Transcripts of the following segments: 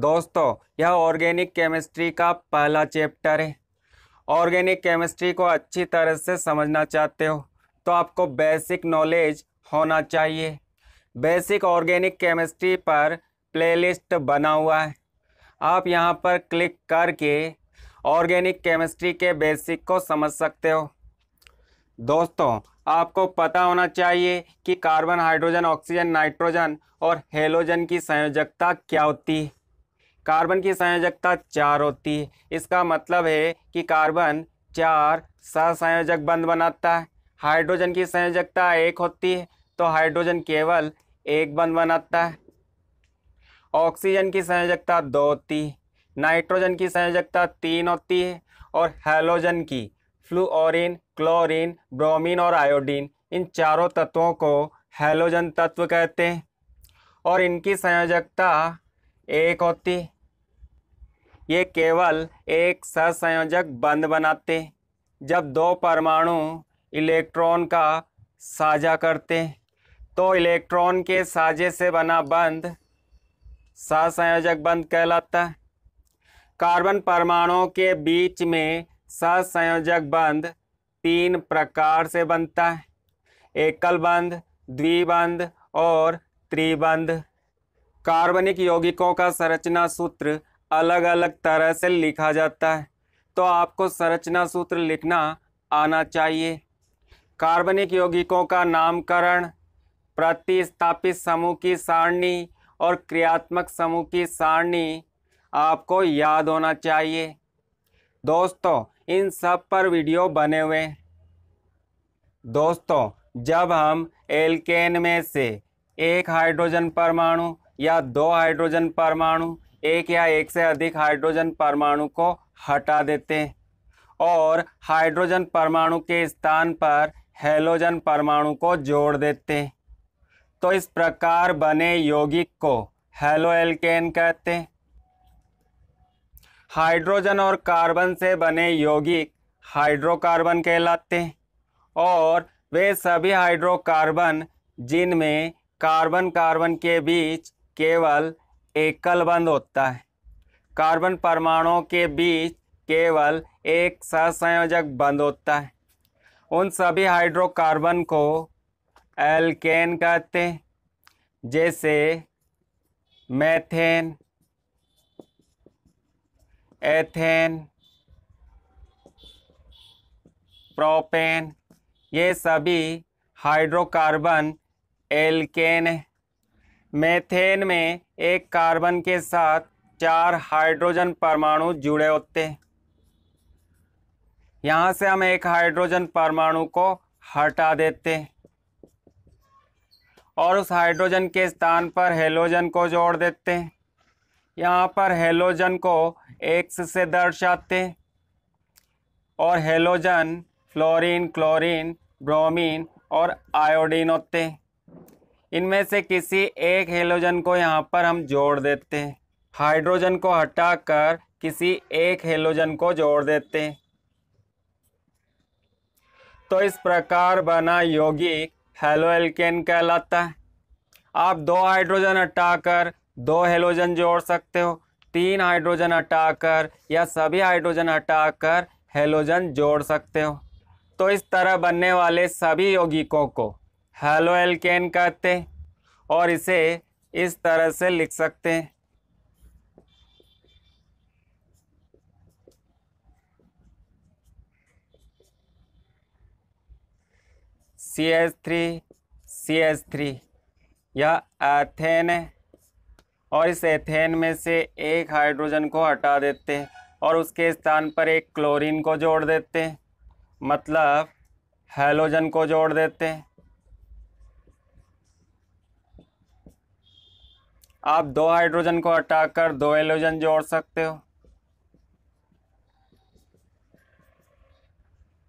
दोस्तों यह organic chemistry का पहला चैप्टर है ऑर्गेनिक केमिस्ट्री को अच्छी तरह से समझना चाहते हो तो आपको बेसिक नॉलेज होना चाहिए बेसिक ऑर्गेनिक केमिस्ट्री पर प्लेलिस्ट बना हुआ है आप यहाँ पर क्लिक करके ऑर्गेनिक केमिस्ट्री के बेसिक को समझ सकते हो दोस्तों आपको पता होना चाहिए कि कार्बन हाइड्रोजन ऑक्सीजन नाइट्रोजन और हेलोजन की संयोजकता क्या होती है कार्बन की संयोजकता चार होती है इसका मतलब है कि कार्बन चार सहसंयोजक बंद बनाता है हाइड्रोजन की संयोजकता एक होती है तो हाइड्रोजन केवल एक बंद बनाता है ऑक्सीजन की संयोजकता दो होती है नाइट्रोजन की संयोजकता तीन होती है और हेलोजन की फ्लूरिन क्लोरीन ब्रोमीन और आयोडीन इन चारों तत्वों को हेलोजन तत्व कहते हैं और इनकी संयोजकता एक होती है ये केवल एक सहसंयोजक बंध बनाते जब दो परमाणु इलेक्ट्रॉन का साझा करते तो इलेक्ट्रॉन के साझे से बना बंध सहसंयोजक बंध कहलाता है कार्बन परमाणुओं के बीच में सहसंयोजक बंध तीन प्रकार से बनता है एकल बंध द्विबंध और त्रिबंध कार्बनिक यौगिकों का संरचना सूत्र अलग अलग तरह से लिखा जाता है तो आपको संरचना सूत्र लिखना आना चाहिए कार्बनिक यौगिकों का नामकरण प्रतिस्थापित समूह की सारणी और क्रियात्मक समूह की सारणी आपको याद होना चाहिए दोस्तों इन सब पर वीडियो बने हुए दोस्तों जब हम एल्केन में से एक हाइड्रोजन परमाणु या दो हाइड्रोजन परमाणु एक या एक से अधिक हाइड्रोजन परमाणु को हटा देते हैं और हाइड्रोजन परमाणु के स्थान पर हेलोजन परमाणु को जोड़ देते हैं तो इस प्रकार बने यौगिक को हेलो एल्केन कहते हैं हाइड्रोजन और कार्बन से बने यौगिक हाइड्रोकार्बन कहलाते हैं और वे सभी हाइड्रोकार्बन जिनमें कार्बन कार्बन के बीच केवल एकल बंद होता है कार्बन परमाणुओं के बीच केवल एक सहसंयोजक बंद होता है उन सभी हाइड्रोकार्बन को एल्केन कहते हैं जैसे मैथेन एथेन प्रोपेन ये सभी हाइड्रोकार्बन एल्केन है मेथेन में एक कार्बन के साथ चार हाइड्रोजन परमाणु जुड़े होते हैं यहाँ से हम एक हाइड्रोजन परमाणु को हटा देते हैं और उस हाइड्रोजन के स्थान पर हेलोजन को जोड़ देते हैं यहाँ पर हेलोजन को एक्स से दर्शाते हैं और हेलोजन फ्लोरीन क्लोरीन ब्रोमीन और आयोडीन होते हैं इनमें से किसी एक हेलोजन को यहाँ पर हम जोड़ देते हैं हाइड्रोजन को हटाकर किसी एक हेलोजन को जोड़ देते हैं तो इस प्रकार बना यौगिक हेलो एल्केन कहलाता है आप दो हाइड्रोजन हटाकर दो हेलोजन जोड़ सकते हो तीन हाइड्रोजन हटाकर या सभी हाइड्रोजन हटाकर हेलोजन जोड़ सकते हो तो इस तरह बनने वाले सभी यौगिकों को हेलो एल्केन कहते हैं और इसे इस तरह से लिख सकते हैं C S three C S three यह एथेन है और इस एथेन में से एक हाइड्रोजन को हटा देते हैं और उसके स्थान पर एक क्लोरीन को जोड़ देते हैं मतलब हेलोजन को जोड़ देते हैं आप दो हाइड्रोजन को हटाकर दो एलोजन जोड़ सकते हो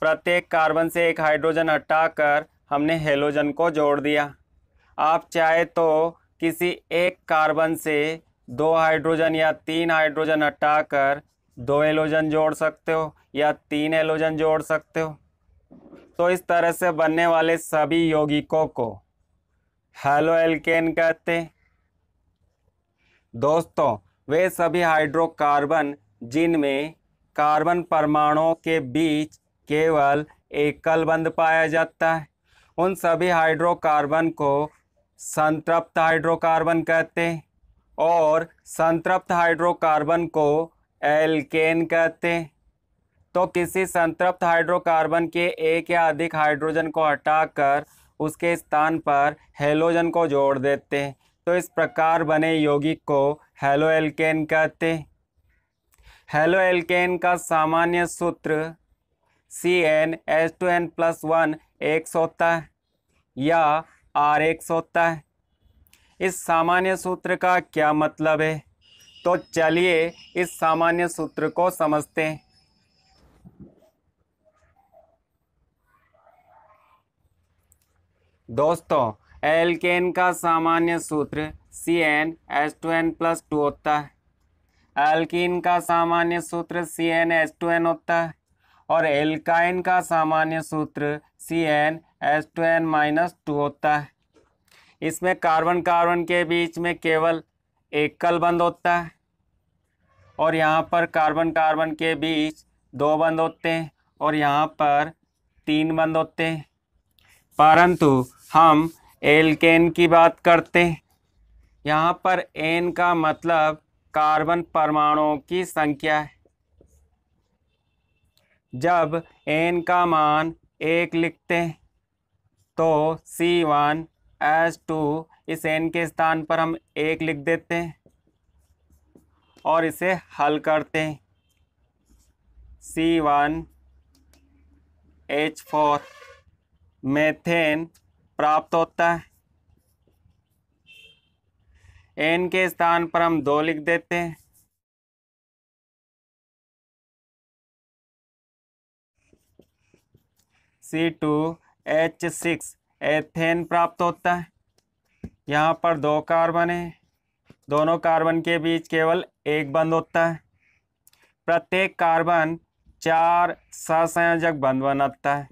प्रत्येक कार्बन से एक हाइड्रोजन हटाकर हमने हेलोजन को जोड़ दिया आप चाहे तो किसी एक कार्बन से दो हाइड्रोजन या तीन हाइड्रोजन हटाकर दो एलोजन जोड़ सकते हो या तीन एलोजन जोड़ सकते हो तो इस तरह से बनने वाले सभी यौगिकों को हेलो एल्केन कहते हैं दोस्तों वे सभी हाइड्रोकार्बन जिनमें कार्बन परमाणुओं के बीच केवल एकल बंध पाया जाता है उन सभी हाइड्रोकार्बन को संतृप्त हाइड्रोकार्बन कहते हैं और संतृप्त हाइड्रोकार्बन को एल्केन कहते हैं तो किसी संतृप्त हाइड्रोकार्बन के एक या अधिक हाइड्रोजन को हटाकर उसके स्थान पर हेलोजन को जोड़ देते हैं तो इस प्रकार बने यौगिक को हेलो एल्केन कहते हेलो एल्केन का सामान्य सूत्र C N H two N plus one X होता है या आर एक्स होता है इस सामान्य सूत्र का क्या मतलब है तो चलिए इस सामान्य सूत्र को समझते हैं दोस्तों एल्केन का सामान्य सूत्र C N H two N plus two होता है एल्किन का सामान्य सूत्र C N H two N होता है और एल्काइन का सामान्य सूत्र C N H two N minus two होता है इसमें कार्बन कार्बन के बीच में केवल एकल बंद होता है और यहाँ पर कार्बन कार्बन के बीच दो बंद होते हैं और यहाँ पर तीन बंद होते हैं परंतु हम एल्केन की बात करते यहाँ पर एन का मतलब कार्बन परमाणुओं की संख्या है जब एन का मान एक लिखते हैं तो सी वन एस टू इस एन के स्थान पर हम एक लिख देते हैं और इसे हल करते हैं C one H four methane प्राप्त होता है एन के स्थान पर हम दो लिख देते हैं C two H six ethane प्राप्त होता है यहाँ पर दो कार्बन है दोनों कार्बन के बीच केवल एक बंद होता है प्रत्येक कार्बन चार सहसंयोजक बंद बनाता है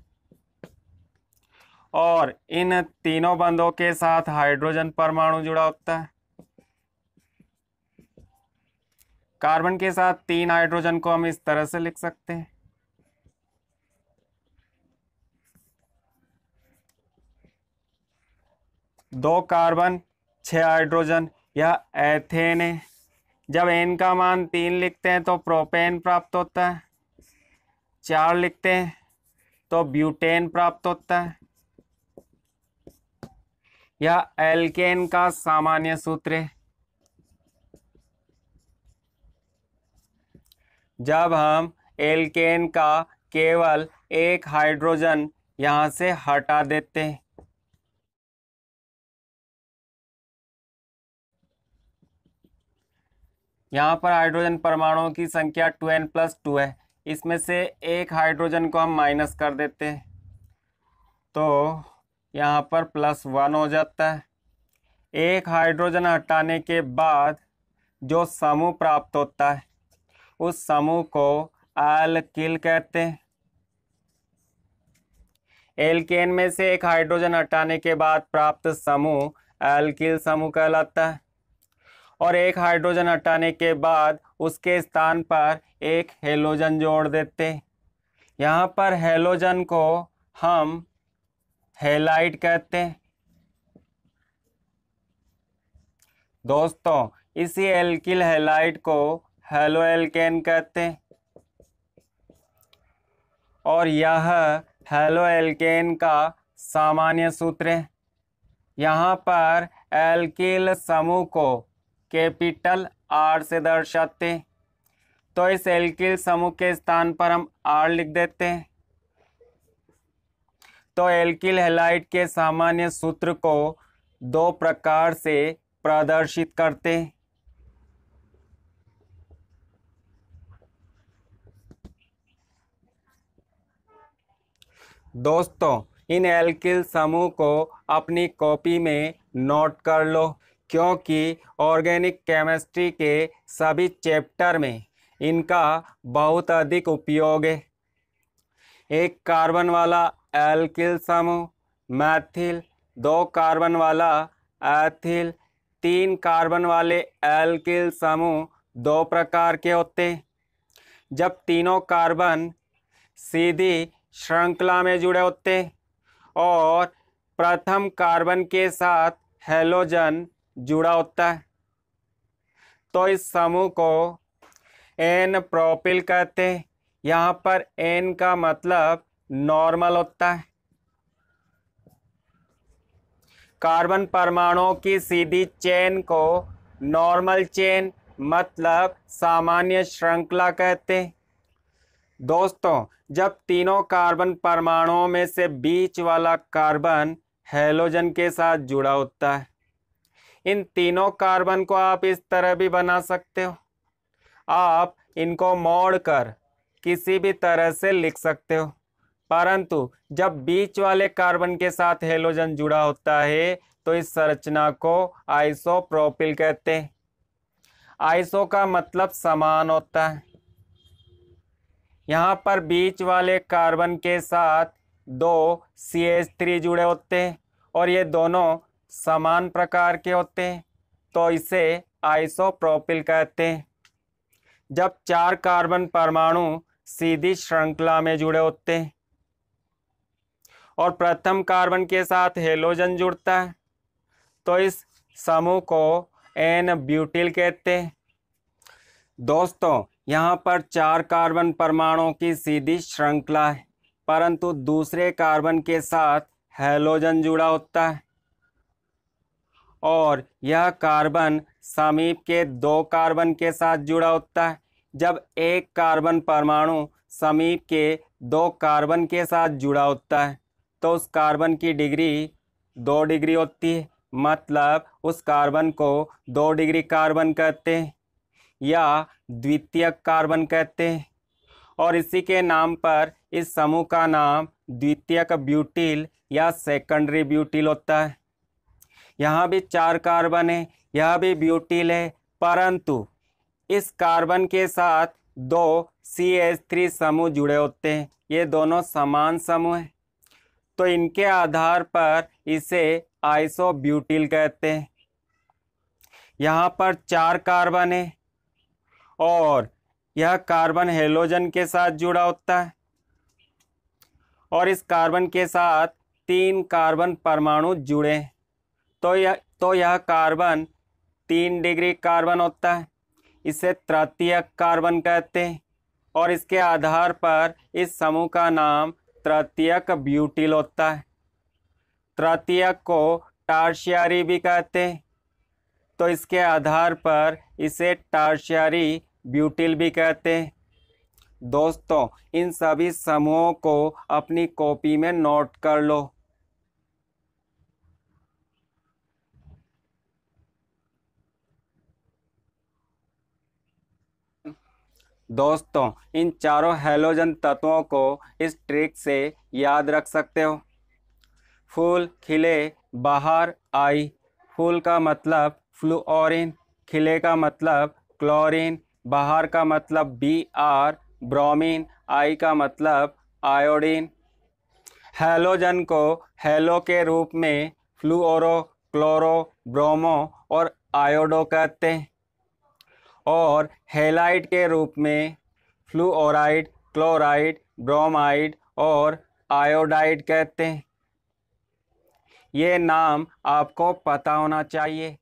और इन तीनों बंधों के साथ हाइड्रोजन परमाणु जुड़ा होता है कार्बन के साथ तीन हाइड्रोजन को हम इस तरह से लिख सकते हैं दो कार्बन छह हाइड्रोजन यह एथेन है जब एन का मान तीन लिखते हैं तो प्रोपेन प्राप्त होता है चार लिखते हैं तो ब्यूटेन प्राप्त होता है या एल्केन का सामान्य सूत्र जब हम एल्केन का केवल एक हाइड्रोजन यहां से हटा देते हैं यहाँ पर हाइड्रोजन परमाणुओं की संख्या टू एन प्लस टू है इसमें से एक हाइड्रोजन को हम माइनस कर देते हैं तो यहाँ पर प्लस वन हो जाता है एक हाइड्रोजन हटाने के बाद जो समूह प्राप्त होता है उस समूह को एलकिल कहते हैं एल्केन में से एक हाइड्रोजन हटाने के बाद प्राप्त समूह एल्किल समूह कहलाता है और एक हाइड्रोजन हटाने के बाद उसके स्थान पर एक हेलोजन जोड़ देते यहाँ पर हेलोजन को हम हेलाइट कहते हैं दोस्तों इसी एल्किल हेलाइट को हेलो एल्केन कहते हैं और यह हेलो एल्केन का सामान्य सूत्र है यहाँ पर एल्किल समूह को कैपिटल आर से दर्शाते तो इस एल्किल समूह के स्थान पर हम आर लिख देते हैं तो एल्किल हेलाइट के सामान्य सूत्र को दो प्रकार से प्रदर्शित करते हैं दोस्तों इन एल्किल समूह को अपनी कॉपी में नोट कर लो क्योंकि ऑर्गेनिक केमिस्ट्री के सभी चैप्टर में इनका बहुत अधिक उपयोग है एक कार्बन वाला एल्किल समूह मैथिल दो कार्बन वाला एथिल तीन कार्बन वाले एल्किल समूह दो प्रकार के होते जब तीनों कार्बन सीधी श्रृंखला में जुड़े होते और प्रथम कार्बन के साथ हेलोजन जुड़ा होता है तो इस समूह को एन प्रोपिल कहते हैं यहाँ पर एन का मतलब नॉर्मल होता है कार्बन परमाणुओं की सीधी चेन को नॉर्मल चेन मतलब सामान्य श्रृंखला कहते हैं दोस्तों जब तीनों कार्बन परमाणुओं में से बीच वाला कार्बन हेलोजन के साथ जुड़ा होता है इन तीनों कार्बन को आप इस तरह भी बना सकते हो आप इनको मोड़कर किसी भी तरह से लिख सकते हो परंतु जब बीच वाले कार्बन के साथ हेलोजन जुड़ा होता है तो इस संरचना को आइसोप्रोपिल कहते हैं आइसो का मतलब समान होता है यहाँ पर बीच वाले कार्बन के साथ दो सी एच थ्री जुड़े होते हैं और ये दोनों समान प्रकार के होते हैं तो इसे आइसोप्रोपिल कहते हैं जब चार कार्बन परमाणु सीधी श्रृंखला में जुड़े होते हैं और प्रथम कार्बन के साथ हेलोजन जुड़ता है तो इस समूह को एन ब्यूटिल कहते हैं दोस्तों यहाँ पर चार कार्बन परमाणुओं की सीधी श्रृंखला है परंतु दूसरे कार्बन के साथ हेलोजन जुड़ा होता है और यह कार्बन समीप के दो कार्बन के साथ जुड़ा होता है जब एक कार्बन परमाणु समीप के दो कार्बन के साथ जुड़ा होता है तो उस कार्बन की डिग्री दो डिग्री होती है मतलब उस कार्बन को दो डिग्री कार्बन कहते हैं या द्वितीय कार्बन कहते हैं और इसी के नाम पर इस समूह का नाम द्वितीयक ब्यूटिल या सेकेंडरी ब्यूटिल होता है यहाँ भी चार कार्बन है यह भी ब्यूटिल है परंतु इस कार्बन के साथ दो सी एच थ्री समूह जुड़े होते हैं ये दोनों समान समूह हैं तो इनके आधार पर इसे आइसोब्यूटिल कहते हैं यहाँ पर चार कार्बन है और यह कार्बन हेलोजन के साथ जुड़ा होता है और इस कार्बन के साथ तीन कार्बन परमाणु जुड़े तो यह तो यह कार्बन तीन डिग्री कार्बन होता है इसे तृतीय कार्बन कहते हैं और इसके आधार पर इस समूह का नाम तृतीयक ब्यूटिल होता है तृतीयक को टार्शियरी भी कहते हैं तो इसके आधार पर इसे टार्शियरी ब्यूटिल भी कहते हैं दोस्तों इन सभी समूहों को अपनी कॉपी में नोट कर लो दोस्तों इन चारों हेलोजन तत्वों को इस ट्रिक से याद रख सकते हो फूल खिले बाहर आई फूल का मतलब फ्लोरिन खिले का मतलब क्लोरीन बाहर का मतलब बी आर ब्रोमीन आई का मतलब आयोडीन हेलोजन को हेलो के रूप में फ्लूओरो क्लोरो ब्रोमो और आयोडो कहते हैं और हेलाइट के रूप में फ्लूराइड क्लोराइड ब्रोमाइड और आयोडाइड कहते हैं ये नाम आपको पता होना चाहिए